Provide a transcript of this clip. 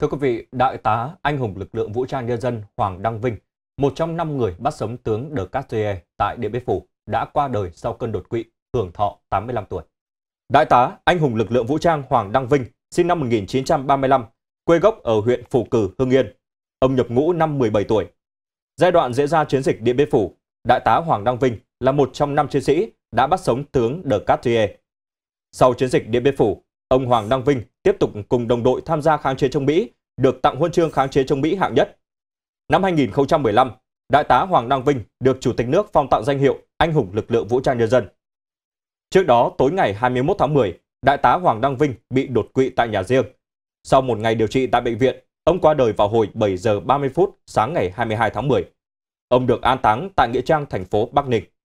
Thưa quý vị, Đại tá Anh hùng lực lượng vũ trang nhân dân Hoàng Đăng Vinh, một trong năm người bắt sống tướng De Castries tại Điện Biên Phủ, đã qua đời sau cơn đột quỵ, hưởng thọ 85 tuổi. Đại tá Anh hùng lực lượng vũ trang Hoàng Đăng Vinh, sinh năm 1935, quê gốc ở huyện Phủ Cử, Hưng Yên. Ông nhập ngũ năm 17 tuổi. Giai đoạn diễn ra chiến dịch Điện Biên Phủ, Đại tá Hoàng Đăng Vinh là một trong năm chiến sĩ đã bắt sống tướng De Castries. Sau chiến dịch Điện Biên Phủ, ông Hoàng Đăng Vinh tiếp tục cùng đồng đội tham gia kháng chiến chống Mỹ, được tặng huân chương kháng chiến chống Mỹ hạng nhất. Năm 2015, Đại tá Hoàng Đăng Vinh được Chủ tịch nước phong tặng danh hiệu Anh hùng lực lượng vũ trang nhân dân. Trước đó, tối ngày 21 tháng 10, Đại tá Hoàng Đăng Vinh bị đột quỵ tại nhà riêng. Sau một ngày điều trị tại bệnh viện, ông qua đời vào hồi 7 giờ 30 phút sáng ngày 22 tháng 10. Ông được an táng tại Nghĩa Trang, thành phố Bắc Ninh.